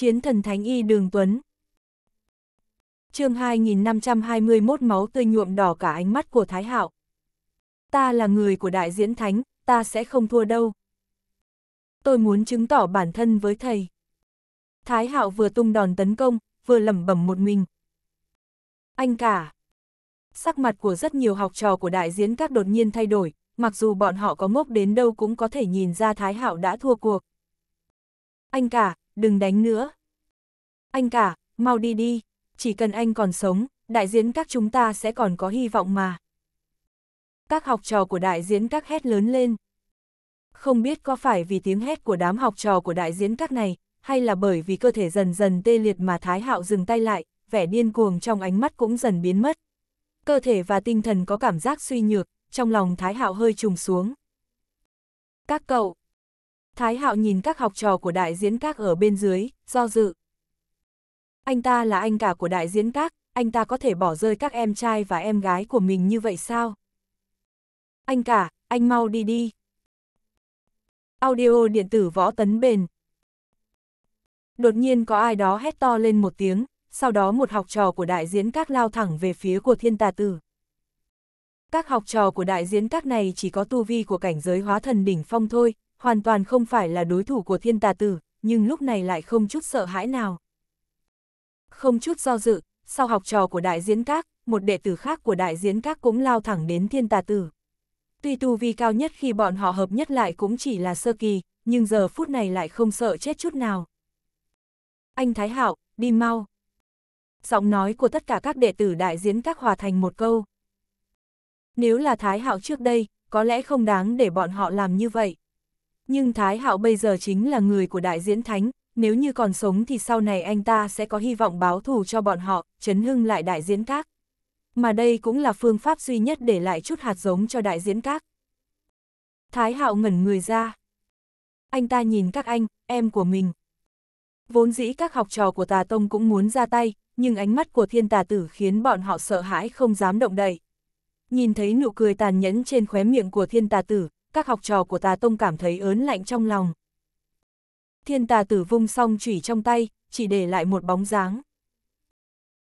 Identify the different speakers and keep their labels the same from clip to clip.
Speaker 1: chiến thần thánh y đường tuấn. chương 2521 máu tươi nhuộm đỏ cả ánh mắt của Thái Hạo. Ta là người của đại diễn thánh, ta sẽ không thua đâu. Tôi muốn chứng tỏ bản thân với thầy. Thái Hạo vừa tung đòn tấn công, vừa lẩm bẩm một mình. Anh cả. Sắc mặt của rất nhiều học trò của đại diễn các đột nhiên thay đổi, mặc dù bọn họ có ngốc đến đâu cũng có thể nhìn ra Thái Hạo đã thua cuộc. Anh cả, đừng đánh nữa. Anh cả, mau đi đi, chỉ cần anh còn sống, đại diễn các chúng ta sẽ còn có hy vọng mà. Các học trò của đại diễn các hét lớn lên. Không biết có phải vì tiếng hét của đám học trò của đại diễn các này, hay là bởi vì cơ thể dần dần tê liệt mà Thái Hạo dừng tay lại, vẻ điên cuồng trong ánh mắt cũng dần biến mất. Cơ thể và tinh thần có cảm giác suy nhược, trong lòng Thái Hạo hơi trùng xuống. Các cậu, Thái Hạo nhìn các học trò của đại diễn các ở bên dưới, do dự. Anh ta là anh cả của đại diễn các, anh ta có thể bỏ rơi các em trai và em gái của mình như vậy sao? Anh cả, anh mau đi đi. Audio điện tử võ tấn bền. Đột nhiên có ai đó hét to lên một tiếng, sau đó một học trò của đại diễn các lao thẳng về phía của thiên tà tử. Các học trò của đại diễn các này chỉ có tu vi của cảnh giới hóa thần đỉnh phong thôi, hoàn toàn không phải là đối thủ của thiên tà tử, nhưng lúc này lại không chút sợ hãi nào. Không chút do dự, sau học trò của đại diễn các, một đệ tử khác của đại diễn các cũng lao thẳng đến thiên tà tử. Tuy tu vi cao nhất khi bọn họ hợp nhất lại cũng chỉ là sơ kỳ, nhưng giờ phút này lại không sợ chết chút nào. Anh Thái Hạo, đi mau. Giọng nói của tất cả các đệ tử đại diễn các hòa thành một câu. Nếu là Thái Hạo trước đây, có lẽ không đáng để bọn họ làm như vậy. Nhưng Thái Hạo bây giờ chính là người của đại diễn thánh, nếu như còn sống thì sau này anh ta sẽ có hy vọng báo thù cho bọn họ, chấn hưng lại đại diễn các. Mà đây cũng là phương pháp duy nhất để lại chút hạt giống cho đại diễn các. Thái Hạo ngẩn người ra. Anh ta nhìn các anh, em của mình. Vốn dĩ các học trò của Tà Tông cũng muốn ra tay, nhưng ánh mắt của thiên tà tử khiến bọn họ sợ hãi không dám động đậy. Nhìn thấy nụ cười tàn nhẫn trên khóe miệng của thiên tà tử, các học trò của tà tông cảm thấy ớn lạnh trong lòng. Thiên tà tử vung song chủy trong tay, chỉ để lại một bóng dáng.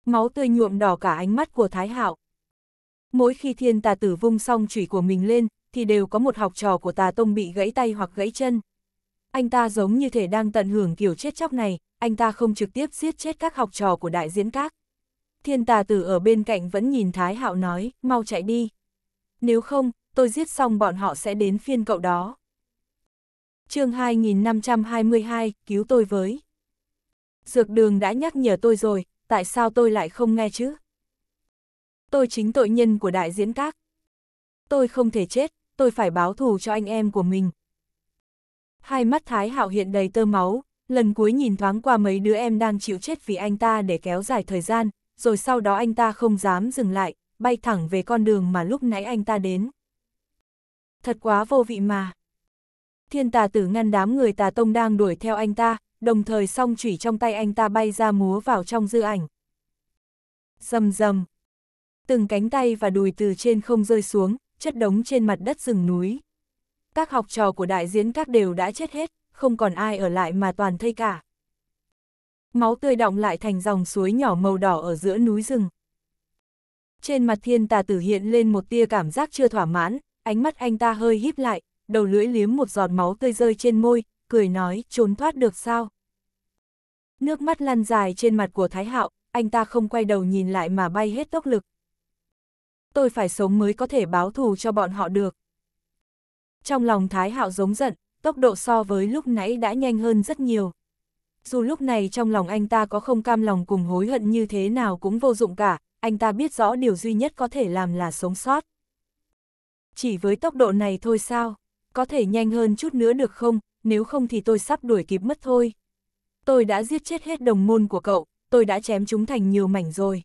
Speaker 1: Máu tươi nhuộm đỏ cả ánh mắt của Thái Hạo. Mỗi khi thiên tà tử vung song chủy của mình lên, thì đều có một học trò của tà tông bị gãy tay hoặc gãy chân. Anh ta giống như thể đang tận hưởng kiểu chết chóc này, anh ta không trực tiếp giết chết các học trò của đại diễn các. Thiên tà tử ở bên cạnh vẫn nhìn Thái Hạo nói, mau chạy đi. Nếu không, tôi giết xong bọn họ sẽ đến phiên cậu đó. chương 2522, cứu tôi với. Dược đường đã nhắc nhở tôi rồi, tại sao tôi lại không nghe chứ? Tôi chính tội nhân của đại diễn các. Tôi không thể chết, tôi phải báo thù cho anh em của mình. Hai mắt Thái Hạo hiện đầy tơ máu, lần cuối nhìn thoáng qua mấy đứa em đang chịu chết vì anh ta để kéo dài thời gian, rồi sau đó anh ta không dám dừng lại, bay thẳng về con đường mà lúc nãy anh ta đến thật quá vô vị mà. Thiên tà tử ngăn đám người tà tông đang đuổi theo anh ta, đồng thời song chủy trong tay anh ta bay ra múa vào trong dư ảnh. Dầm dầm. Từng cánh tay và đùi từ trên không rơi xuống, chất đống trên mặt đất rừng núi. Các học trò của đại diễn các đều đã chết hết, không còn ai ở lại mà toàn thây cả. Máu tươi động lại thành dòng suối nhỏ màu đỏ ở giữa núi rừng. Trên mặt thiên tà tử hiện lên một tia cảm giác chưa thỏa mãn, ánh mắt anh ta hơi híp lại, đầu lưỡi liếm một giọt máu tươi rơi trên môi, cười nói, trốn thoát được sao? Nước mắt lăn dài trên mặt của Thái Hạo, anh ta không quay đầu nhìn lại mà bay hết tốc lực. Tôi phải sống mới có thể báo thù cho bọn họ được. Trong lòng Thái Hạo giống giận, tốc độ so với lúc nãy đã nhanh hơn rất nhiều. Dù lúc này trong lòng anh ta có không cam lòng cùng hối hận như thế nào cũng vô dụng cả, anh ta biết rõ điều duy nhất có thể làm là sống sót. Chỉ với tốc độ này thôi sao? Có thể nhanh hơn chút nữa được không? Nếu không thì tôi sắp đuổi kịp mất thôi. Tôi đã giết chết hết đồng môn của cậu, tôi đã chém chúng thành nhiều mảnh rồi.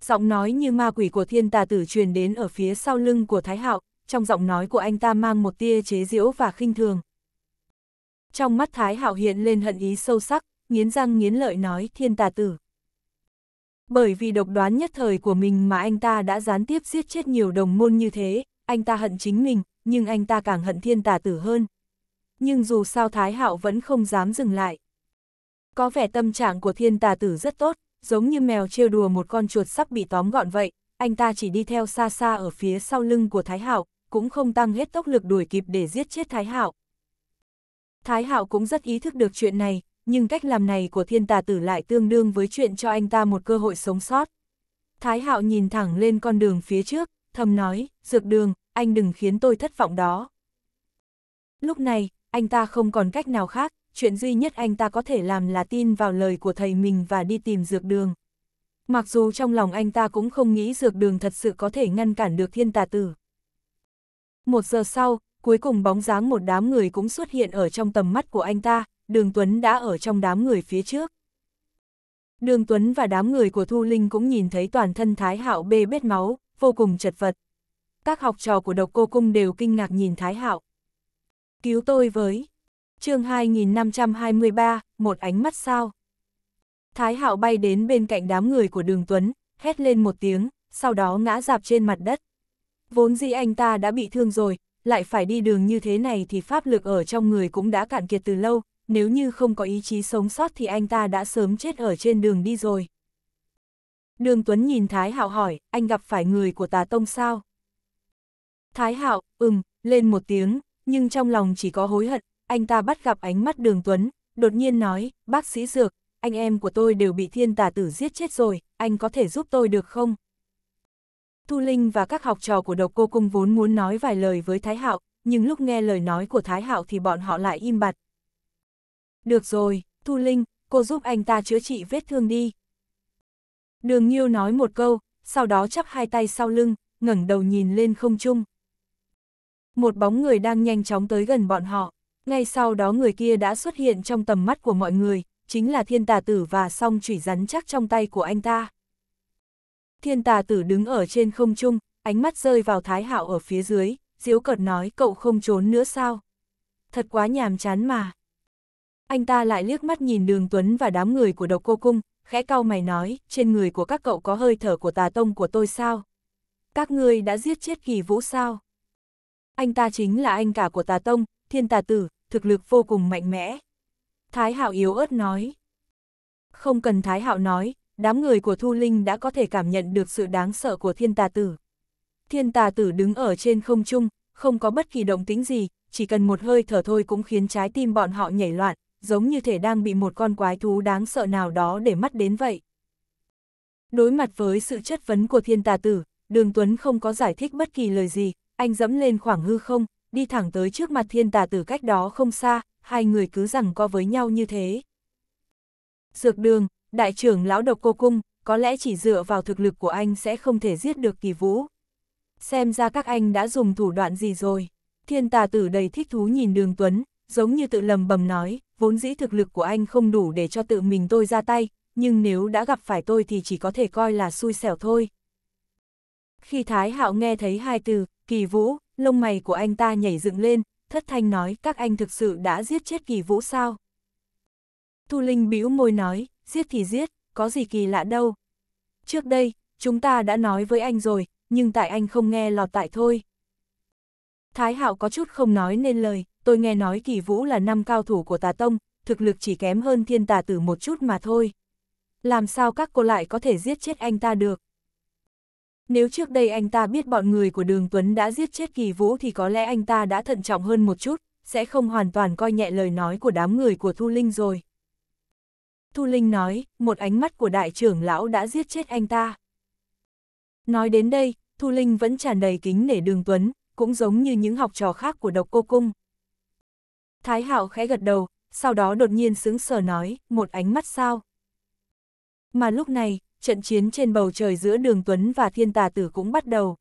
Speaker 1: Giọng nói như ma quỷ của thiên tà tử truyền đến ở phía sau lưng của Thái Hạo, trong giọng nói của anh ta mang một tia chế giễu và khinh thường. Trong mắt Thái Hạo hiện lên hận ý sâu sắc, nghiến răng nghiến lợi nói thiên tà tử, bởi vì độc đoán nhất thời của mình mà anh ta đã gián tiếp giết chết nhiều đồng môn như thế, anh ta hận chính mình, nhưng anh ta càng hận thiên tà tử hơn. Nhưng dù sao Thái Hạo vẫn không dám dừng lại. Có vẻ tâm trạng của thiên tà tử rất tốt, giống như mèo trêu đùa một con chuột sắp bị tóm gọn vậy, anh ta chỉ đi theo xa xa ở phía sau lưng của Thái Hạo, cũng không tăng hết tốc lực đuổi kịp để giết chết Thái Hạo. Thái Hạo cũng rất ý thức được chuyện này, nhưng cách làm này của thiên tà tử lại tương đương với chuyện cho anh ta một cơ hội sống sót. Thái hạo nhìn thẳng lên con đường phía trước, thầm nói, dược đường, anh đừng khiến tôi thất vọng đó. Lúc này, anh ta không còn cách nào khác, chuyện duy nhất anh ta có thể làm là tin vào lời của thầy mình và đi tìm dược đường. Mặc dù trong lòng anh ta cũng không nghĩ dược đường thật sự có thể ngăn cản được thiên tà tử. Một giờ sau, cuối cùng bóng dáng một đám người cũng xuất hiện ở trong tầm mắt của anh ta, đường Tuấn đã ở trong đám người phía trước. Đường Tuấn và đám người của Thu Linh cũng nhìn thấy toàn thân Thái Hạo bê bết máu, vô cùng chật vật. Các học trò của độc cô cung đều kinh ngạc nhìn Thái Hạo. Cứu tôi với. chương 2523, một ánh mắt sao. Thái Hạo bay đến bên cạnh đám người của đường Tuấn, hét lên một tiếng, sau đó ngã dạp trên mặt đất. Vốn dĩ anh ta đã bị thương rồi, lại phải đi đường như thế này thì pháp lực ở trong người cũng đã cạn kiệt từ lâu, nếu như không có ý chí sống sót thì anh ta đã sớm chết ở trên đường đi rồi. Đường Tuấn nhìn Thái Hạo hỏi, anh gặp phải người của tà tông sao? Thái Hạo, ừm, lên một tiếng, nhưng trong lòng chỉ có hối hận, anh ta bắt gặp ánh mắt đường Tuấn, đột nhiên nói, bác sĩ Dược, anh em của tôi đều bị thiên tà tử giết chết rồi, anh có thể giúp tôi được không? Thu Linh và các học trò của độc cô cung vốn muốn nói vài lời với Thái Hạo, nhưng lúc nghe lời nói của Thái Hạo thì bọn họ lại im bặt. Được rồi, Thu Linh, cô giúp anh ta chữa trị vết thương đi. Đường Nhiêu nói một câu, sau đó chắp hai tay sau lưng, ngẩng đầu nhìn lên không trung. Một bóng người đang nhanh chóng tới gần bọn họ, ngay sau đó người kia đã xuất hiện trong tầm mắt của mọi người, chính là thiên tà tử và song chủy rắn chắc trong tay của anh ta. Thiên tà tử đứng ở trên không trung, ánh mắt rơi vào thái hạo ở phía dưới, diếu cợt nói cậu không trốn nữa sao? Thật quá nhàm chán mà. Anh ta lại liếc mắt nhìn đường Tuấn và đám người của độc cô cung, khẽ cau mày nói, trên người của các cậu có hơi thở của tà tông của tôi sao? Các ngươi đã giết chết kỳ vũ sao? Anh ta chính là anh cả của tà tông, thiên tà tử, thực lực vô cùng mạnh mẽ. Thái hạo yếu ớt nói. Không cần Thái hạo nói, đám người của Thu Linh đã có thể cảm nhận được sự đáng sợ của thiên tà tử. Thiên tà tử đứng ở trên không trung, không có bất kỳ động tính gì, chỉ cần một hơi thở thôi cũng khiến trái tim bọn họ nhảy loạn, giống như thể đang bị một con quái thú đáng sợ nào đó để mắt đến vậy. Đối mặt với sự chất vấn của thiên tà tử, đường Tuấn không có giải thích bất kỳ lời gì, anh dẫm lên khoảng hư không, đi thẳng tới trước mặt thiên tà tử cách đó không xa, hai người cứ rằng co với nhau như thế. Dược đường, đại trưởng lão độc cô cung, có lẽ chỉ dựa vào thực lực của anh sẽ không thể giết được kỳ vũ. Xem ra các anh đã dùng thủ đoạn gì rồi. Thiên tà tử đầy thích thú nhìn đường Tuấn, giống như tự lầm bầm nói, vốn dĩ thực lực của anh không đủ để cho tự mình tôi ra tay, nhưng nếu đã gặp phải tôi thì chỉ có thể coi là xui xẻo thôi. Khi Thái Hạo nghe thấy hai từ, kỳ vũ, lông mày của anh ta nhảy dựng lên, thất thanh nói các anh thực sự đã giết chết kỳ vũ sao? Thu Linh bĩu môi nói, giết thì giết, có gì kỳ lạ đâu. Trước đây, chúng ta đã nói với anh rồi, nhưng tại anh không nghe lọt tại thôi. Thái Hạo có chút không nói nên lời, tôi nghe nói kỳ vũ là năm cao thủ của tà tông, thực lực chỉ kém hơn thiên tà tử một chút mà thôi. Làm sao các cô lại có thể giết chết anh ta được? Nếu trước đây anh ta biết bọn người của đường Tuấn đã giết chết kỳ vũ thì có lẽ anh ta đã thận trọng hơn một chút, sẽ không hoàn toàn coi nhẹ lời nói của đám người của Thu Linh rồi. Thu Linh nói, một ánh mắt của đại trưởng lão đã giết chết anh ta. Nói đến đây, Thu Linh vẫn tràn đầy kính nể đường Tuấn, cũng giống như những học trò khác của độc cô cung. Thái Hạo khẽ gật đầu, sau đó đột nhiên sướng sờ nói, một ánh mắt sao. Mà lúc này, trận chiến trên bầu trời giữa đường Tuấn và thiên tà tử cũng bắt đầu.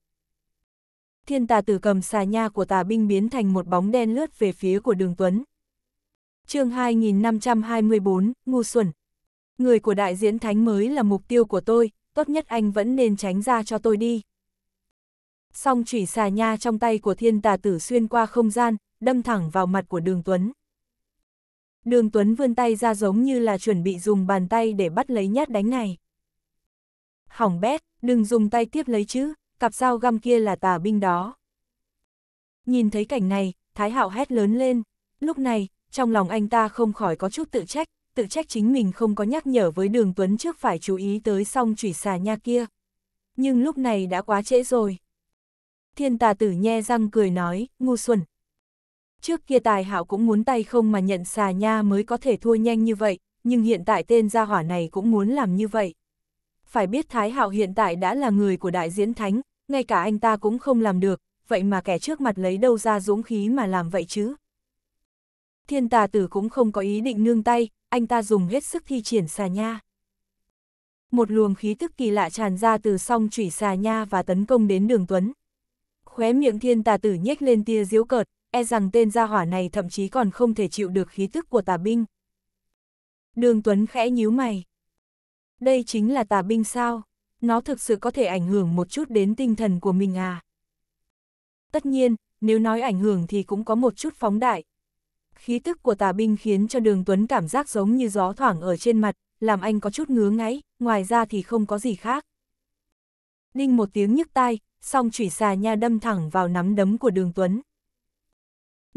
Speaker 1: Thiên tà tử cầm xà nha của tà binh biến thành một bóng đen lướt về phía của đường Tuấn. chương 2524, Ngu Xuân Người của đại diễn thánh mới là mục tiêu của tôi, tốt nhất anh vẫn nên tránh ra cho tôi đi. Song chủy xà nha trong tay của thiên tà tử xuyên qua không gian, đâm thẳng vào mặt của đường Tuấn. Đường Tuấn vươn tay ra giống như là chuẩn bị dùng bàn tay để bắt lấy nhát đánh này. Hỏng bét, đừng dùng tay tiếp lấy chứ, cặp dao găm kia là tà binh đó. Nhìn thấy cảnh này, Thái Hạo hét lớn lên, lúc này, trong lòng anh ta không khỏi có chút tự trách, tự trách chính mình không có nhắc nhở với đường Tuấn trước phải chú ý tới song chủy xà nha kia. Nhưng lúc này đã quá trễ rồi. Thiên tà tử nhe răng cười nói, ngu xuẩn, Trước kia tài hạo cũng muốn tay không mà nhận xà nha mới có thể thua nhanh như vậy, nhưng hiện tại tên gia hỏa này cũng muốn làm như vậy. Phải biết Thái Hạo hiện tại đã là người của đại diễn thánh, ngay cả anh ta cũng không làm được, vậy mà kẻ trước mặt lấy đâu ra dũng khí mà làm vậy chứ. Thiên tà tử cũng không có ý định nương tay, anh ta dùng hết sức thi triển xà nha. Một luồng khí tức kỳ lạ tràn ra từ song chủy xà nha và tấn công đến đường Tuấn. Khóe miệng thiên tà tử nhếch lên tia diếu cợt, e rằng tên gia hỏa này thậm chí còn không thể chịu được khí tức của tà binh. Đường Tuấn khẽ nhíu mày. Đây chính là tà binh sao? Nó thực sự có thể ảnh hưởng một chút đến tinh thần của mình à? Tất nhiên, nếu nói ảnh hưởng thì cũng có một chút phóng đại. Khí tức của tà binh khiến cho đường Tuấn cảm giác giống như gió thoảng ở trên mặt, làm anh có chút ngứa ngáy, ngoài ra thì không có gì khác. Đinh một tiếng nhức tai, song chủy xà nha đâm thẳng vào nắm đấm của đường Tuấn.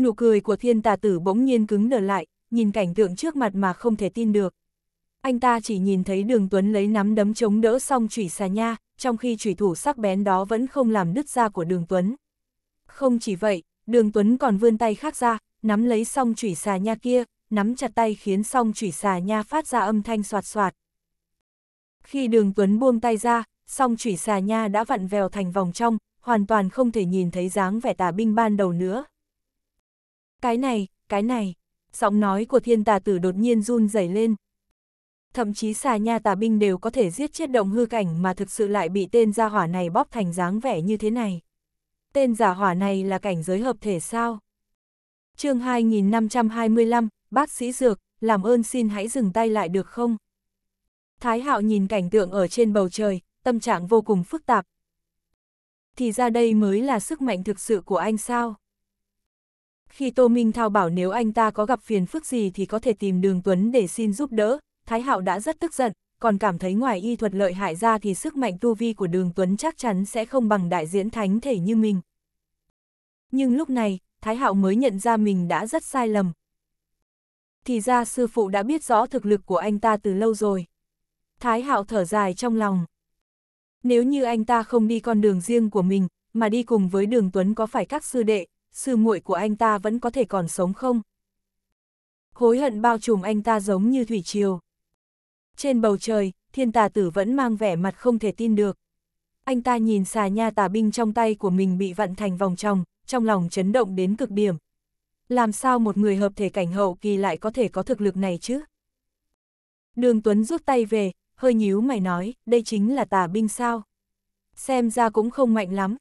Speaker 1: Nụ cười của thiên tà tử bỗng nhiên cứng nở lại, nhìn cảnh tượng trước mặt mà không thể tin được. Anh ta chỉ nhìn thấy đường Tuấn lấy nắm đấm chống đỡ xong chủy xà nha, trong khi chủy thủ sắc bén đó vẫn không làm đứt da của đường Tuấn. Không chỉ vậy, đường Tuấn còn vươn tay khác ra, nắm lấy xong chủy xà nha kia, nắm chặt tay khiến xong chủy xà nha phát ra âm thanh soạt soạt. Khi đường Tuấn buông tay ra, song chủy xà nha đã vặn vèo thành vòng trong, hoàn toàn không thể nhìn thấy dáng vẻ tà binh ban đầu nữa. Cái này, cái này, giọng nói của thiên tà tử đột nhiên run rẩy lên. Thậm chí xà nha tà binh đều có thể giết chết động hư cảnh mà thực sự lại bị tên gia hỏa này bóp thành dáng vẻ như thế này. Tên giả hỏa này là cảnh giới hợp thể sao? chương 2525, bác sĩ dược, làm ơn xin hãy dừng tay lại được không? Thái hạo nhìn cảnh tượng ở trên bầu trời, tâm trạng vô cùng phức tạp. Thì ra đây mới là sức mạnh thực sự của anh sao? Khi Tô Minh Thao bảo nếu anh ta có gặp phiền phức gì thì có thể tìm Đường Tuấn để xin giúp đỡ, Thái Hạo đã rất tức giận, còn cảm thấy ngoài y thuật lợi hại ra thì sức mạnh tu vi của Đường Tuấn chắc chắn sẽ không bằng đại diễn thánh thể như mình. Nhưng lúc này, Thái Hạo mới nhận ra mình đã rất sai lầm. Thì ra sư phụ đã biết rõ thực lực của anh ta từ lâu rồi. Thái Hạo thở dài trong lòng. Nếu như anh ta không đi con đường riêng của mình, mà đi cùng với đường Tuấn có phải các sư đệ, sư muội của anh ta vẫn có thể còn sống không? Hối hận bao trùm anh ta giống như thủy triều. Trên bầu trời, thiên tà tử vẫn mang vẻ mặt không thể tin được. Anh ta nhìn xà nha tà binh trong tay của mình bị vặn thành vòng tròng, trong lòng chấn động đến cực điểm. Làm sao một người hợp thể cảnh hậu kỳ lại có thể có thực lực này chứ? Đường Tuấn rút tay về, hơi nhíu mày nói, đây chính là tà binh sao? Xem ra cũng không mạnh lắm,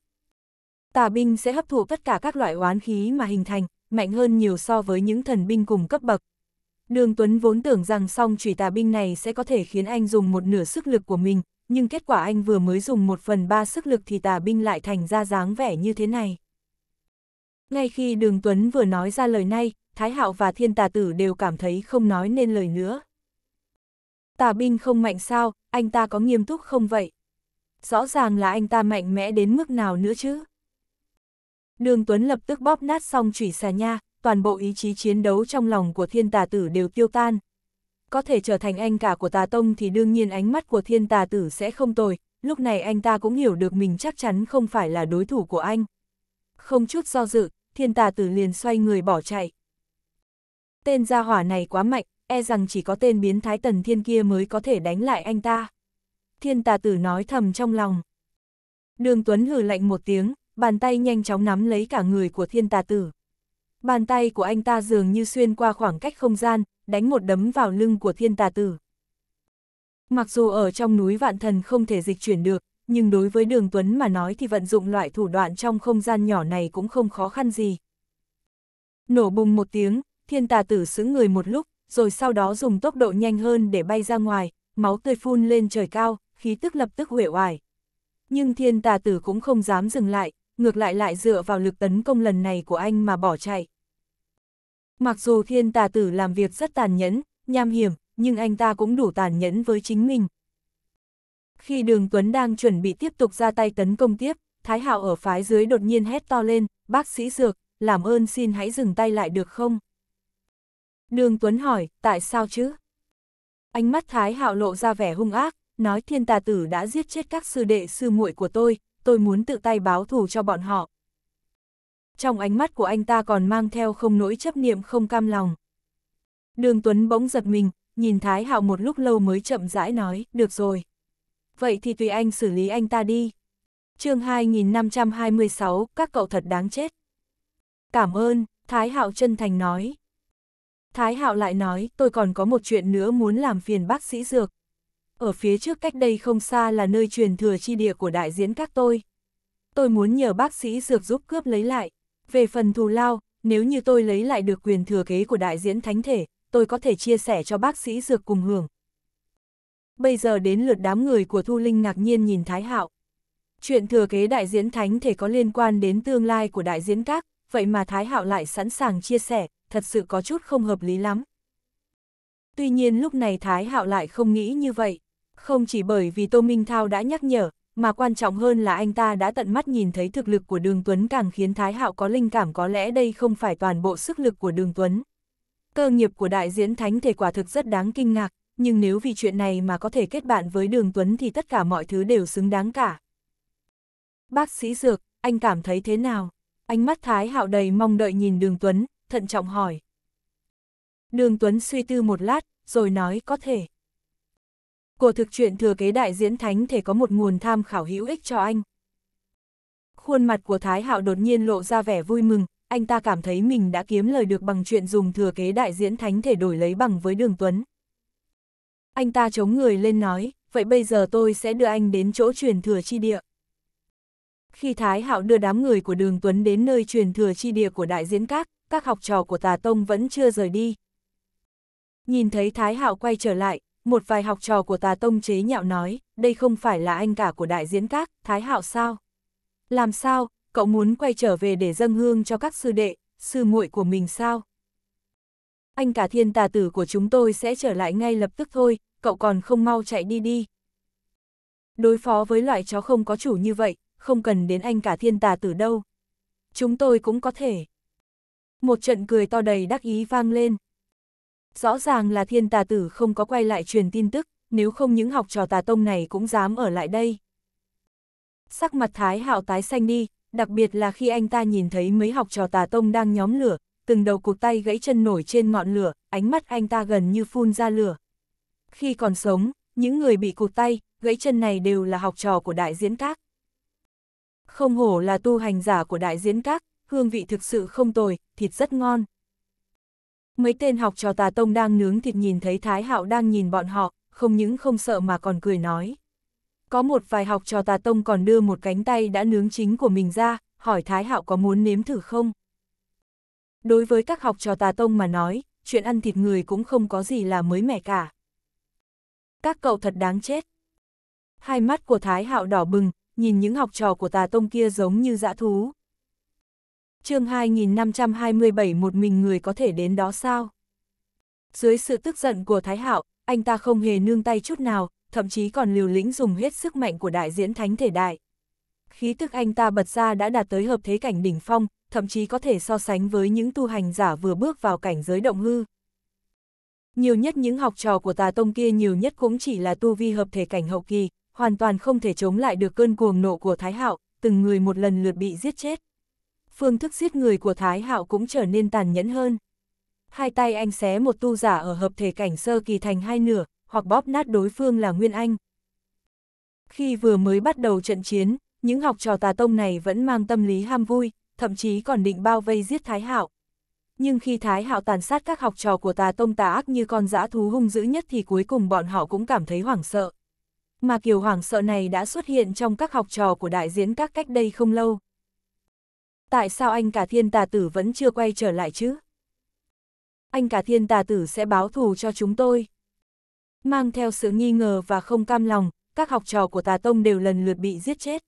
Speaker 1: Tà binh sẽ hấp thụ tất cả các loại oán khí mà hình thành, mạnh hơn nhiều so với những thần binh cùng cấp bậc. Đường Tuấn vốn tưởng rằng song chủy tà binh này sẽ có thể khiến anh dùng một nửa sức lực của mình, nhưng kết quả anh vừa mới dùng một phần ba sức lực thì tà binh lại thành ra dáng vẻ như thế này. Ngay khi Đường Tuấn vừa nói ra lời này, Thái Hạo và Thiên Tà Tử đều cảm thấy không nói nên lời nữa. Tà binh không mạnh sao, anh ta có nghiêm túc không vậy? Rõ ràng là anh ta mạnh mẽ đến mức nào nữa chứ? Đường Tuấn lập tức bóp nát xong chủy xà nha, toàn bộ ý chí chiến đấu trong lòng của thiên tà tử đều tiêu tan. Có thể trở thành anh cả của tà tông thì đương nhiên ánh mắt của thiên tà tử sẽ không tồi, lúc này anh ta cũng hiểu được mình chắc chắn không phải là đối thủ của anh. Không chút do dự, thiên tà tử liền xoay người bỏ chạy. Tên gia hỏa này quá mạnh, e rằng chỉ có tên biến thái tần thiên kia mới có thể đánh lại anh ta. Thiên tà tử nói thầm trong lòng. Đường Tuấn hừ lạnh một tiếng, bàn tay nhanh chóng nắm lấy cả người của thiên tà tử. Bàn tay của anh ta dường như xuyên qua khoảng cách không gian, đánh một đấm vào lưng của thiên tà tử. Mặc dù ở trong núi vạn thần không thể dịch chuyển được, nhưng đối với đường Tuấn mà nói thì vận dụng loại thủ đoạn trong không gian nhỏ này cũng không khó khăn gì. Nổ bùng một tiếng, thiên tà tử xứng người một lúc, rồi sau đó dùng tốc độ nhanh hơn để bay ra ngoài, máu tươi phun lên trời cao, khí tức lập tức huệ hoài. Nhưng thiên tà tử cũng không dám dừng lại, ngược lại lại dựa vào lực tấn công lần này của anh mà bỏ chạy. Mặc dù thiên tà tử làm việc rất tàn nhẫn, nham hiểm, nhưng anh ta cũng đủ tàn nhẫn với chính mình. Khi đường Tuấn đang chuẩn bị tiếp tục ra tay tấn công tiếp, Thái Hạo ở phái dưới đột nhiên hét to lên, bác sĩ dược, làm ơn xin hãy dừng tay lại được không? Đường Tuấn hỏi, tại sao chứ? Ánh mắt Thái Hạo lộ ra vẻ hung ác, nói thiên tà tử đã giết chết các sư đệ sư muội của tôi, tôi muốn tự tay báo thù cho bọn họ. Trong ánh mắt của anh ta còn mang theo không nỗi chấp niệm không cam lòng. Đường Tuấn bỗng giật mình, nhìn Thái Hạo một lúc lâu mới chậm rãi nói, được rồi. Vậy thì tùy anh xử lý anh ta đi. chương 2526, các cậu thật đáng chết. Cảm ơn, Thái Hạo chân thành nói. Thái Hạo lại nói, tôi còn có một chuyện nữa muốn làm phiền bác sĩ Dược, ở phía trước cách đây không xa là nơi truyền thừa chi địa của đại diễn các tôi. Tôi muốn nhờ bác sĩ dược giúp cướp lấy lại. Về phần thù lao, nếu như tôi lấy lại được quyền thừa kế của đại diễn thánh thể, tôi có thể chia sẻ cho bác sĩ dược cùng hưởng. Bây giờ đến lượt đám người của Thu Linh ngạc nhiên nhìn Thái Hạo. Chuyện thừa kế đại diễn thánh thể có liên quan đến tương lai của đại diễn các, vậy mà Thái Hạo lại sẵn sàng chia sẻ, thật sự có chút không hợp lý lắm. Tuy nhiên lúc này Thái Hạo lại không nghĩ như vậy. Không chỉ bởi vì Tô Minh Thao đã nhắc nhở, mà quan trọng hơn là anh ta đã tận mắt nhìn thấy thực lực của Đường Tuấn càng khiến Thái Hạo có linh cảm có lẽ đây không phải toàn bộ sức lực của Đường Tuấn. Cơ nghiệp của đại diễn thánh thể quả thực rất đáng kinh ngạc, nhưng nếu vì chuyện này mà có thể kết bạn với Đường Tuấn thì tất cả mọi thứ đều xứng đáng cả. Bác sĩ Dược, anh cảm thấy thế nào? Ánh mắt Thái Hạo đầy mong đợi nhìn Đường Tuấn, thận trọng hỏi. Đường Tuấn suy tư một lát, rồi nói có thể. Cổ thực chuyện thừa kế đại diễn thánh thể có một nguồn tham khảo hữu ích cho anh. Khuôn mặt của Thái Hạo đột nhiên lộ ra vẻ vui mừng, anh ta cảm thấy mình đã kiếm lời được bằng chuyện dùng thừa kế đại diễn thánh thể đổi lấy bằng với Đường Tuấn. Anh ta chống người lên nói, vậy bây giờ tôi sẽ đưa anh đến chỗ truyền thừa chi địa. Khi Thái Hạo đưa đám người của Đường Tuấn đến nơi truyền thừa chi địa của đại diễn các, các học trò của Tà Tông vẫn chưa rời đi. Nhìn thấy Thái Hạo quay trở lại, một vài học trò của tà tông chế nhạo nói, đây không phải là anh cả của đại diễn các, Thái Hạo sao? Làm sao, cậu muốn quay trở về để dâng hương cho các sư đệ, sư muội của mình sao? Anh cả thiên tà tử của chúng tôi sẽ trở lại ngay lập tức thôi, cậu còn không mau chạy đi đi. Đối phó với loại chó không có chủ như vậy, không cần đến anh cả thiên tà tử đâu. Chúng tôi cũng có thể. Một trận cười to đầy đắc ý vang lên. Rõ ràng là thiên tà tử không có quay lại truyền tin tức, nếu không những học trò tà tông này cũng dám ở lại đây. Sắc mặt thái hạo tái xanh đi, đặc biệt là khi anh ta nhìn thấy mấy học trò tà tông đang nhóm lửa, từng đầu cụt tay gãy chân nổi trên ngọn lửa, ánh mắt anh ta gần như phun ra lửa. Khi còn sống, những người bị cụt tay, gãy chân này đều là học trò của đại diễn các. Không hổ là tu hành giả của đại diễn các, hương vị thực sự không tồi, thịt rất ngon mấy tên học trò tà tông đang nướng thịt nhìn thấy Thái Hạo đang nhìn bọn họ, không những không sợ mà còn cười nói. Có một vài học trò tà tông còn đưa một cánh tay đã nướng chính của mình ra, hỏi Thái Hạo có muốn nếm thử không? Đối với các học trò tà tông mà nói, chuyện ăn thịt người cũng không có gì là mới mẻ cả. Các cậu thật đáng chết. Hai mắt của Thái Hạo đỏ bừng, nhìn những học trò của tà tông kia giống như dã thú, chương 2527 một mình người có thể đến đó sao? Dưới sự tức giận của Thái Hạo, anh ta không hề nương tay chút nào, thậm chí còn liều lĩnh dùng hết sức mạnh của đại diễn thánh thể đại. Khí tức anh ta bật ra đã đạt tới hợp thế cảnh đỉnh phong, thậm chí có thể so sánh với những tu hành giả vừa bước vào cảnh giới động hư. Nhiều nhất những học trò của tà tông kia nhiều nhất cũng chỉ là tu vi hợp thể cảnh hậu kỳ, hoàn toàn không thể chống lại được cơn cuồng nộ của Thái Hạo, từng người một lần lượt bị giết chết phương thức giết người của Thái Hạo cũng trở nên tàn nhẫn hơn. Hai tay anh xé một tu giả ở hợp thể cảnh sơ kỳ thành hai nửa, hoặc bóp nát đối phương là Nguyên Anh. Khi vừa mới bắt đầu trận chiến, những học trò tà tông này vẫn mang tâm lý ham vui, thậm chí còn định bao vây giết Thái Hạo. Nhưng khi Thái Hạo tàn sát các học trò của tà tông tà ác như con dã thú hung dữ nhất thì cuối cùng bọn họ cũng cảm thấy hoảng sợ. Mà kiểu hoảng sợ này đã xuất hiện trong các học trò của đại diễn các cách đây không lâu tại sao anh cả thiên tà tử vẫn chưa quay trở lại chứ? Anh cả thiên tà tử sẽ báo thù cho chúng tôi. Mang theo sự nghi ngờ và không cam lòng, các học trò của tà tông đều lần lượt bị giết chết.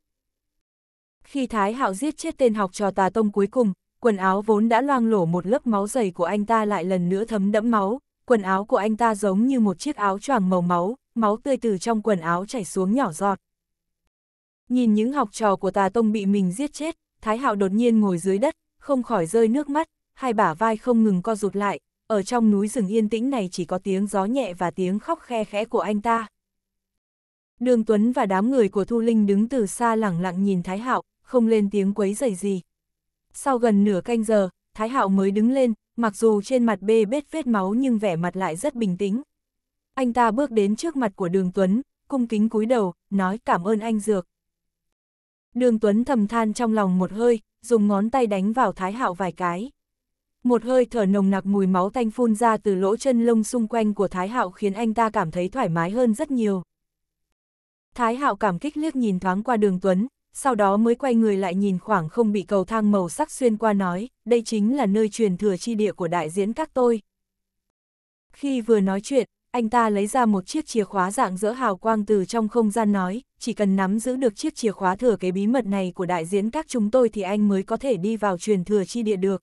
Speaker 1: Khi Thái Hạo giết chết tên học trò tà tông cuối cùng, quần áo vốn đã loang lổ một lớp máu dày của anh ta lại lần nữa thấm đẫm máu, quần áo của anh ta giống như một chiếc áo choàng màu máu, máu tươi từ trong quần áo chảy xuống nhỏ giọt. Nhìn những học trò của tà tông bị mình giết chết, Thái Hạo đột nhiên ngồi dưới đất, không khỏi rơi nước mắt, hai bả vai không ngừng co rụt lại, ở trong núi rừng yên tĩnh này chỉ có tiếng gió nhẹ và tiếng khóc khe khẽ của anh ta. Đường Tuấn và đám người của Thu Linh đứng từ xa lẳng lặng nhìn Thái Hạo, không lên tiếng quấy rầy gì. Sau gần nửa canh giờ, Thái Hạo mới đứng lên, mặc dù trên mặt bê bết vết máu nhưng vẻ mặt lại rất bình tĩnh. Anh ta bước đến trước mặt của Đường Tuấn, cung kính cúi đầu, nói cảm ơn anh Dược. Đường Tuấn thầm than trong lòng một hơi, dùng ngón tay đánh vào Thái Hạo vài cái. Một hơi thở nồng nặc mùi máu tanh phun ra từ lỗ chân lông xung quanh của Thái Hạo khiến anh ta cảm thấy thoải mái hơn rất nhiều. Thái Hạo cảm kích liếc nhìn thoáng qua Đường Tuấn, sau đó mới quay người lại nhìn khoảng không bị cầu thang màu sắc xuyên qua nói, đây chính là nơi truyền thừa chi địa của đại diễn các tôi. Khi vừa nói chuyện, anh ta lấy ra một chiếc chìa khóa dạng dỡ hào quang từ trong không gian nói, chỉ cần nắm giữ được chiếc chìa khóa thừa kế bí mật này của đại diễn các chúng tôi thì anh mới có thể đi vào truyền thừa chi địa được.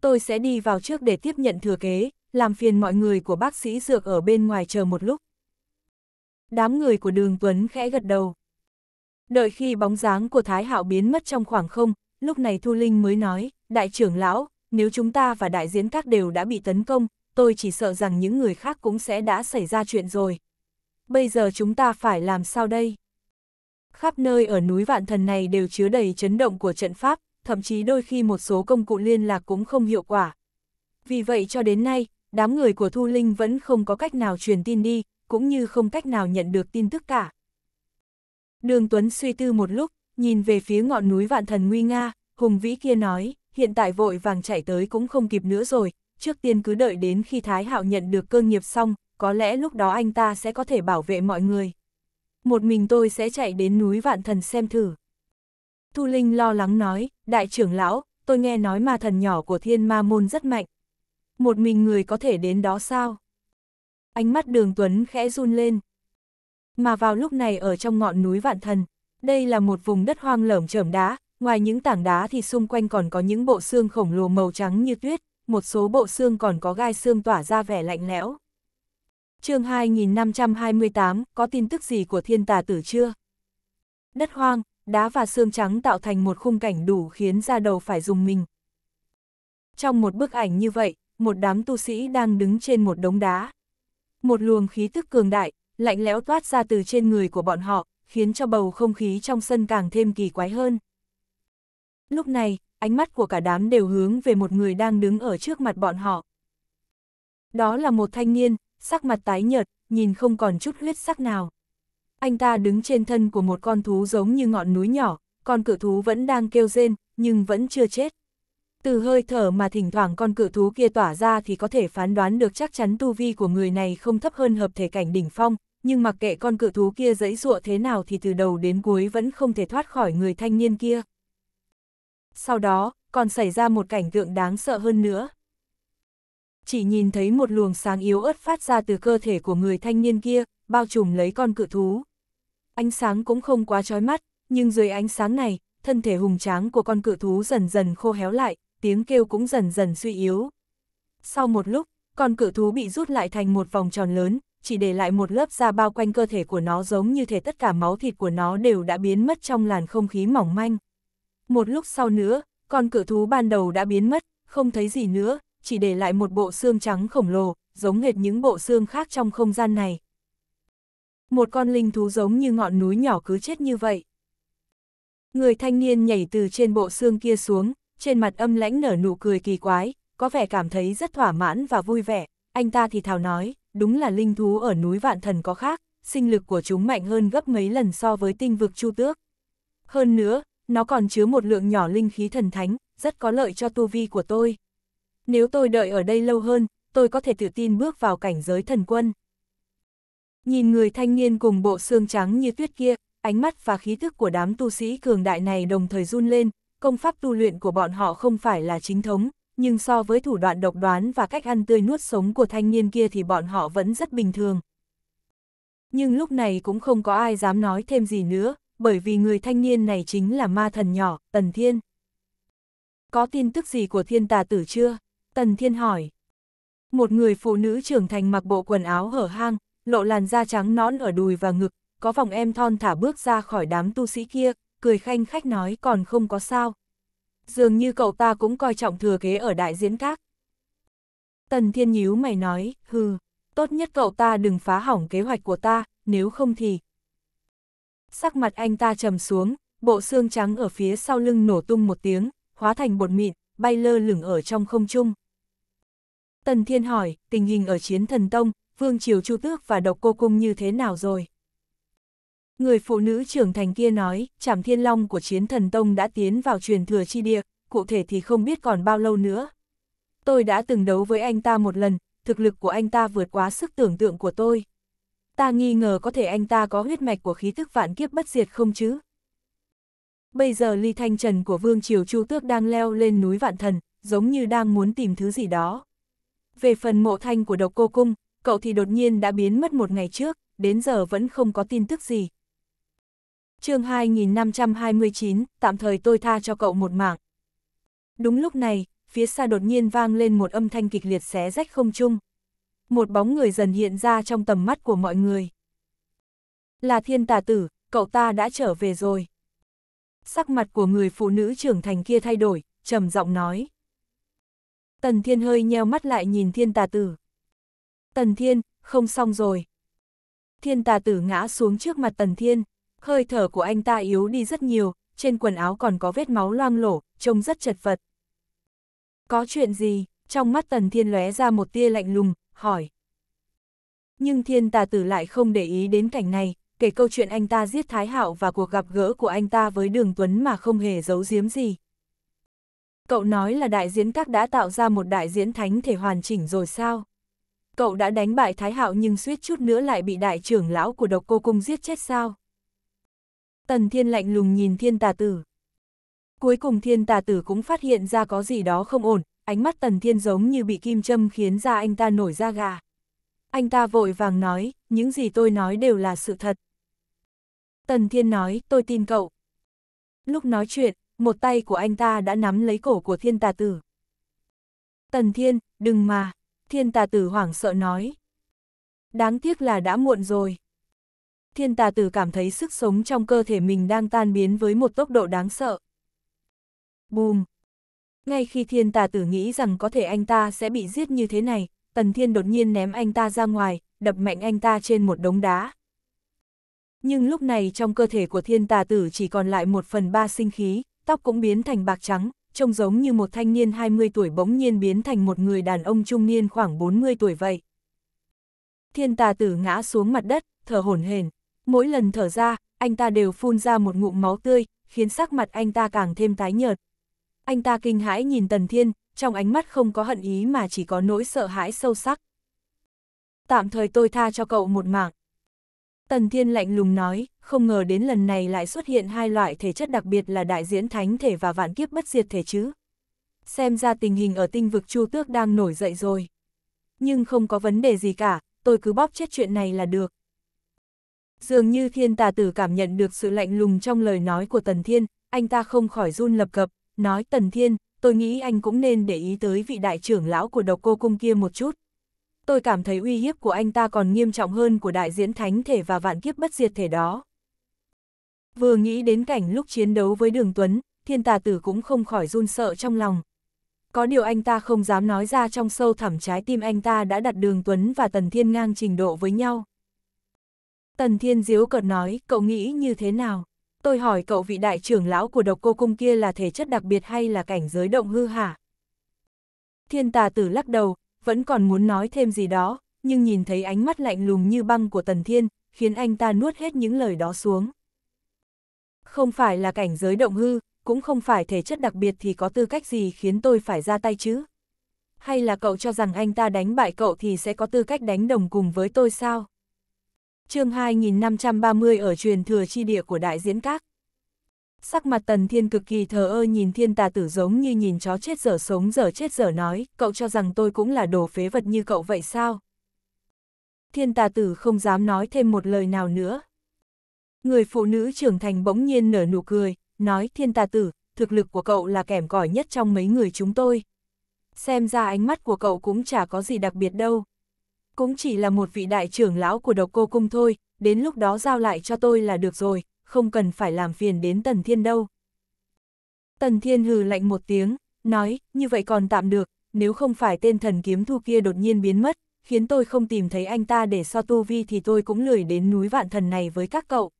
Speaker 1: Tôi sẽ đi vào trước để tiếp nhận thừa kế, làm phiền mọi người của bác sĩ dược ở bên ngoài chờ một lúc. Đám người của đường Tuấn khẽ gật đầu. Đợi khi bóng dáng của Thái Hạo biến mất trong khoảng không, lúc này Thu Linh mới nói, đại trưởng lão, nếu chúng ta và đại diễn các đều đã bị tấn công, tôi chỉ sợ rằng những người khác cũng sẽ đã xảy ra chuyện rồi. Bây giờ chúng ta phải làm sao đây? Khắp nơi ở núi Vạn Thần này đều chứa đầy chấn động của trận pháp, thậm chí đôi khi một số công cụ liên lạc cũng không hiệu quả. Vì vậy cho đến nay, đám người của Thu Linh vẫn không có cách nào truyền tin đi, cũng như không cách nào nhận được tin tức cả. Đường Tuấn suy tư một lúc, nhìn về phía ngọn núi Vạn Thần Nguy Nga, Hùng Vĩ kia nói, hiện tại vội vàng chạy tới cũng không kịp nữa rồi, trước tiên cứ đợi đến khi Thái Hạo nhận được cơ nghiệp xong, có lẽ lúc đó anh ta sẽ có thể bảo vệ mọi người. Một mình tôi sẽ chạy đến núi Vạn Thần xem thử. Thu Linh lo lắng nói, đại trưởng lão, tôi nghe nói ma thần nhỏ của thiên ma môn rất mạnh. Một mình người có thể đến đó sao? Ánh mắt đường Tuấn khẽ run lên. Mà vào lúc này ở trong ngọn núi Vạn Thần, đây là một vùng đất hoang lởm chởm đá, ngoài những tảng đá thì xung quanh còn có những bộ xương khổng lồ màu trắng như tuyết, một số bộ xương còn có gai xương tỏa ra vẻ lạnh lẽo. chương 2528, có tin tức gì của thiên tà tử chưa? Đất hoang, đá và xương trắng tạo thành một khung cảnh đủ khiến ra đầu phải dùng mình. Trong một bức ảnh như vậy, một đám tu sĩ đang đứng trên một đống đá. Một luồng khí tức cường đại, lạnh lẽo toát ra từ trên người của bọn họ, khiến cho bầu không khí trong sân càng thêm kỳ quái hơn. Lúc này, ánh mắt của cả đám đều hướng về một người đang đứng ở trước mặt bọn họ. Đó là một thanh niên, sắc mặt tái nhợt, nhìn không còn chút huyết sắc nào. Anh ta đứng trên thân của một con thú giống như ngọn núi nhỏ, con cự thú vẫn đang kêu rên, nhưng vẫn chưa chết. Từ hơi thở mà thỉnh thoảng con cự thú kia tỏa ra thì có thể phán đoán được chắc chắn tu vi của người này không thấp hơn hợp thể cảnh đỉnh phong, nhưng mặc kệ con cự thú kia dẫy dụa thế nào thì từ đầu đến cuối vẫn không thể thoát khỏi người thanh niên kia. Sau đó, còn xảy ra một cảnh tượng đáng sợ hơn nữa. Chỉ nhìn thấy một luồng sáng yếu ớt phát ra từ cơ thể của người thanh niên kia, bao trùm lấy con cự thú. Ánh sáng cũng không quá chói mắt, nhưng dưới ánh sáng này, thân thể hùng tráng của con cự thú dần dần khô héo lại, tiếng kêu cũng dần dần suy yếu. Sau một lúc, con cự thú bị rút lại thành một vòng tròn lớn, chỉ để lại một lớp da bao quanh cơ thể của nó giống như thể tất cả máu thịt của nó đều đã biến mất trong làn không khí mỏng manh. Một lúc sau nữa, con cửa thú ban đầu đã biến mất, không thấy gì nữa, chỉ để lại một bộ xương trắng khổng lồ, giống hệt những bộ xương khác trong không gian này. Một con linh thú giống như ngọn núi nhỏ cứ chết như vậy. Người thanh niên nhảy từ trên bộ xương kia xuống, trên mặt âm lãnh nở nụ cười kỳ quái, có vẻ cảm thấy rất thỏa mãn và vui vẻ. Anh ta thì thào nói, đúng là linh thú ở núi vạn thần có khác, sinh lực của chúng mạnh hơn gấp mấy lần so với tinh vực chu tước. Hơn nữa, nó còn chứa một lượng nhỏ linh khí thần thánh, rất có lợi cho tu vi của tôi. Nếu tôi đợi ở đây lâu hơn, tôi có thể tự tin bước vào cảnh giới thần quân. Nhìn người thanh niên cùng bộ xương trắng như tuyết kia, ánh mắt và khí thức của đám tu sĩ cường đại này đồng thời run lên, công pháp tu luyện của bọn họ không phải là chính thống, nhưng so với thủ đoạn độc đoán và cách ăn tươi nuốt sống của thanh niên kia thì bọn họ vẫn rất bình thường. Nhưng lúc này cũng không có ai dám nói thêm gì nữa, bởi vì người thanh niên này chính là ma thần nhỏ, Tần Thiên. Có tin tức gì của thiên tà tử chưa? Tần Thiên hỏi. Một người phụ nữ trưởng thành mặc bộ quần áo hở hang, lộ làn da trắng nõn ở đùi và ngực, có vòng em thon thả bước ra khỏi đám tu sĩ kia, cười khanh khách nói còn không có sao. Dường như cậu ta cũng coi trọng thừa kế ở đại diễn các. Tần Thiên nhíu mày nói, hừ, tốt nhất cậu ta đừng phá hỏng kế hoạch của ta, nếu không thì, sắc mặt anh ta trầm xuống, bộ xương trắng ở phía sau lưng nổ tung một tiếng, hóa thành bột mịn, bay lơ lửng ở trong không trung. Tần Thiên hỏi, tình hình ở chiến thần tông, Vương Triều Chu Tước và Độc Cô Cung như thế nào rồi? Người phụ nữ trưởng thành kia nói, Trảm Thiên Long của Chiến Thần Tông đã tiến vào truyền thừa chi địa, cụ thể thì không biết còn bao lâu nữa. Tôi đã từng đấu với anh ta một lần, thực lực của anh ta vượt quá sức tưởng tượng của tôi ta nghi ngờ có thể anh ta có huyết mạch của khí tức vạn kiếp bất diệt không chứ? Bây giờ ly thanh trần của Vương Triều Chu Tước đang leo lên núi Vạn Thần, giống như đang muốn tìm thứ gì đó. Về phần mộ thanh của độc cô cung, cậu thì đột nhiên đã biến mất một ngày trước, đến giờ vẫn không có tin tức gì. chương 2529, tạm thời tôi tha cho cậu một mạng. Đúng lúc này, phía xa đột nhiên vang lên một âm thanh kịch liệt xé rách không chung một bóng người dần hiện ra trong tầm mắt của mọi người. Là thiên tà tử, cậu ta đã trở về rồi. Sắc mặt của người phụ nữ trưởng thành kia thay đổi, trầm giọng nói. Tần thiên hơi nheo mắt lại nhìn thiên tà tử. Tần thiên, không xong rồi. Thiên tà tử ngã xuống trước mặt tần thiên, hơi thở của anh ta yếu đi rất nhiều, trên quần áo còn có vết máu loang lổ, trông rất chật vật. Có chuyện gì? Trong mắt Tần Thiên lóe ra một tia lạnh lùng, hỏi. Nhưng thiên tà tử lại không để ý đến cảnh này, kể câu chuyện anh ta giết Thái Hạo và cuộc gặp gỡ của anh ta với Đường Tuấn mà không hề giấu giếm gì. Cậu nói là đại diễn các đã tạo ra một đại diễn thánh thể hoàn chỉnh rồi sao? Cậu đã đánh bại Thái Hạo nhưng suýt chút nữa lại bị đại trưởng lão của độc cô cung giết chết sao? Tần Thiên lạnh lùng nhìn Thiên Tà Tử. Cuối cùng Thiên Tà Tử cũng phát hiện ra có gì đó không ổn, ánh mắt tần thiên giống như bị kim châm khiến ra anh ta nổi da gà. Anh ta vội vàng nói, những gì tôi nói đều là sự thật. Tần thiên nói, tôi tin cậu. Lúc nói chuyện, một tay của anh ta đã nắm lấy cổ của thiên tà tử. Tần thiên, đừng mà, thiên tà tử hoảng sợ nói. Đáng tiếc là đã muộn rồi. Thiên tà tử cảm thấy sức sống trong cơ thể mình đang tan biến với một tốc độ đáng sợ. Bùm, ngay khi thiên tà tử nghĩ rằng có thể anh ta sẽ bị giết như thế này, tần thiên đột nhiên ném anh ta ra ngoài, đập mạnh anh ta trên một đống đá. Nhưng lúc này trong cơ thể của thiên tà tử chỉ còn lại một phần ba sinh khí, tóc cũng biến thành bạc trắng, trông giống như một thanh niên 20 tuổi bỗng nhiên biến thành một người đàn ông trung niên khoảng 40 tuổi vậy. Thiên tà tử ngã xuống mặt đất, thở hổn hển. Mỗi lần thở ra, anh ta đều phun ra một ngụm máu tươi, khiến sắc mặt anh ta càng thêm tái nhợt. Anh ta kinh hãi nhìn Tần Thiên, trong ánh mắt không có hận ý mà chỉ có nỗi sợ hãi sâu sắc. Tạm thời tôi tha cho cậu một mạng. Tần Thiên lạnh lùng nói, không ngờ đến lần này lại xuất hiện hai loại thể chất đặc biệt là đại diễn thánh thể và vạn kiếp bất diệt thể chứ. Xem ra tình hình ở tinh vực Chu Tước đang nổi dậy rồi. Nhưng không có vấn đề gì cả, tôi cứ bóp chết chuyện này là được. Dường như thiên tà tử cảm nhận được sự lạnh lùng trong lời nói của Tần Thiên, anh ta không khỏi run lập cập, nói Tần Thiên, tôi nghĩ anh cũng nên để ý tới vị đại trưởng lão của độc cô cung kia một chút. Tôi cảm thấy uy hiếp của anh ta còn nghiêm trọng hơn của đại diễn thánh thể và vạn kiếp bất diệt thể đó. Vừa nghĩ đến cảnh lúc chiến đấu với Đường Tuấn, thiên tà tử cũng không khỏi run sợ trong lòng. Có điều anh ta không dám nói ra trong sâu thẳm trái tim anh ta đã đặt Đường Tuấn và Tần Thiên ngang trình độ với nhau. Tần Thiên diếu cợt nói, cậu nghĩ như thế nào? tôi hỏi cậu vị đại trưởng lão của độc cô cung kia là thể chất đặc biệt hay là cảnh giới động hư hả? Thiên tà tử lắc đầu, vẫn còn muốn nói thêm gì đó, nhưng nhìn thấy ánh mắt lạnh lùng như băng của Tần Thiên, khiến anh ta nuốt hết những lời đó xuống. Không phải là cảnh giới động hư, cũng không phải thể chất đặc biệt thì có tư cách gì khiến tôi phải ra tay chứ? Hay là cậu cho rằng anh ta đánh bại cậu thì sẽ có tư cách đánh đồng cùng với tôi sao? chương 2530 ở truyền thừa chi địa của đại diễn các. Sắc mặt tần thiên cực kỳ thờ ơ nhìn thiên tà tử giống như nhìn chó chết dở sống dở chết dở nói, cậu cho rằng tôi cũng là đồ phế vật như cậu vậy sao? Thiên tà tử không dám nói thêm một lời nào nữa. Người phụ nữ trưởng thành bỗng nhiên nở nụ cười, nói thiên tà tử, thực lực của cậu là kẻm cỏi nhất trong mấy người chúng tôi. Xem ra ánh mắt của cậu cũng chả có gì đặc biệt đâu cũng chỉ là một vị đại trưởng lão của độc cô cung thôi, đến lúc đó giao lại cho tôi là được rồi, không cần phải làm phiền đến Tần Thiên đâu. Tần Thiên hừ lạnh một tiếng, nói, như vậy còn tạm được, nếu không phải tên thần kiếm thu kia đột nhiên biến mất, khiến tôi không tìm thấy anh ta để so tu vi thì tôi cũng lười đến núi vạn thần này với các cậu.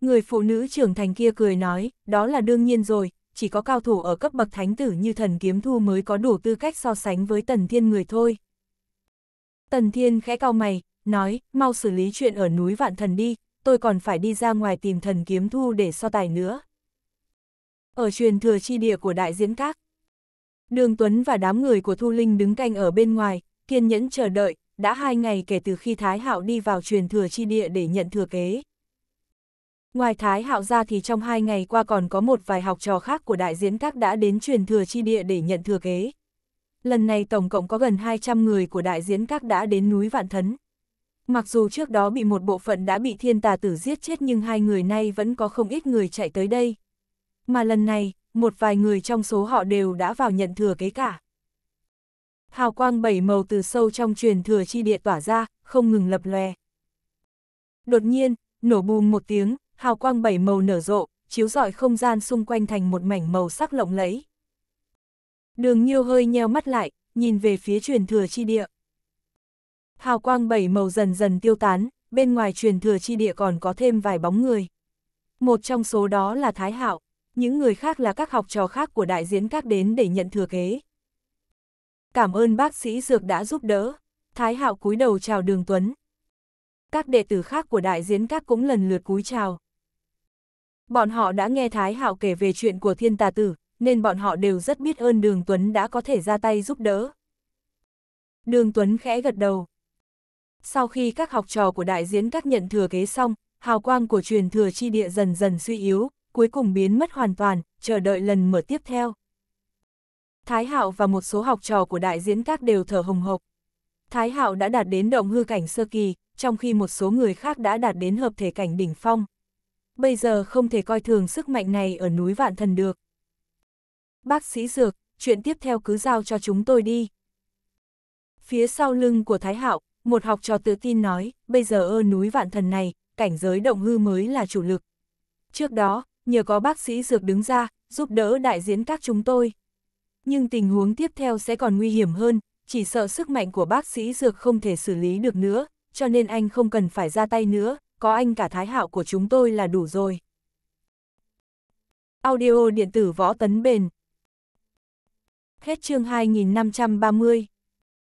Speaker 1: Người phụ nữ trưởng thành kia cười nói, đó là đương nhiên rồi, chỉ có cao thủ ở cấp bậc thánh tử như thần kiếm thu mới có đủ tư cách so sánh với tần thiên người thôi. Tần Thiên khẽ cao mày, nói, mau xử lý chuyện ở núi Vạn Thần đi, tôi còn phải đi ra ngoài tìm thần kiếm thu để so tài nữa. Ở truyền thừa chi địa của đại diễn các, Đường Tuấn và đám người của Thu Linh đứng canh ở bên ngoài, kiên nhẫn chờ đợi, đã hai ngày kể từ khi Thái Hạo đi vào truyền thừa chi địa để nhận thừa kế. Ngoài Thái Hạo ra thì trong hai ngày qua còn có một vài học trò khác của đại diễn các đã đến truyền thừa chi địa để nhận thừa kế lần này tổng cộng có gần 200 người của đại diễn các đã đến núi Vạn Thấn. Mặc dù trước đó bị một bộ phận đã bị thiên tà tử giết chết nhưng hai người nay vẫn có không ít người chạy tới đây. Mà lần này, một vài người trong số họ đều đã vào nhận thừa kế cả. Hào quang bảy màu từ sâu trong truyền thừa chi địa tỏa ra, không ngừng lập lòe. Đột nhiên, nổ bùm một tiếng, hào quang bảy màu nở rộ, chiếu rọi không gian xung quanh thành một mảnh màu sắc lộng lẫy. Đường nhiêu hơi nheo mắt lại, nhìn về phía truyền thừa chi địa. Hào quang bảy màu dần dần tiêu tán, bên ngoài truyền thừa chi địa còn có thêm vài bóng người. Một trong số đó là Thái Hạo, những người khác là các học trò khác của đại diễn các đến để nhận thừa kế. Cảm ơn bác sĩ Dược đã giúp đỡ. Thái Hạo cúi đầu chào Đường Tuấn. Các đệ tử khác của đại diễn các cũng lần lượt cúi chào. Bọn họ đã nghe Thái Hạo kể về chuyện của thiên tà tử, nên bọn họ đều rất biết ơn Đường Tuấn đã có thể ra tay giúp đỡ. Đường Tuấn khẽ gật đầu. Sau khi các học trò của đại diễn các nhận thừa kế xong, hào quang của truyền thừa chi địa dần dần suy yếu, cuối cùng biến mất hoàn toàn, chờ đợi lần mở tiếp theo. Thái Hạo và một số học trò của đại diễn các đều thở hồng hộc. Thái Hạo đã đạt đến động hư cảnh sơ kỳ, trong khi một số người khác đã đạt đến hợp thể cảnh đỉnh phong. Bây giờ không thể coi thường sức mạnh này ở núi Vạn Thần được. Bác sĩ Dược, chuyện tiếp theo cứ giao cho chúng tôi đi. Phía sau lưng của Thái Hạo, một học trò tự tin nói, bây giờ ơ núi vạn thần này, cảnh giới động hư mới là chủ lực. Trước đó, nhờ có bác sĩ Dược đứng ra, giúp đỡ đại diễn các chúng tôi. Nhưng tình huống tiếp theo sẽ còn nguy hiểm hơn, chỉ sợ sức mạnh của bác sĩ Dược không thể xử lý được nữa, cho nên anh không cần phải ra tay nữa, có anh cả thái hạo của chúng tôi là đủ rồi. Audio điện tử võ tấn bền Hết chương 2530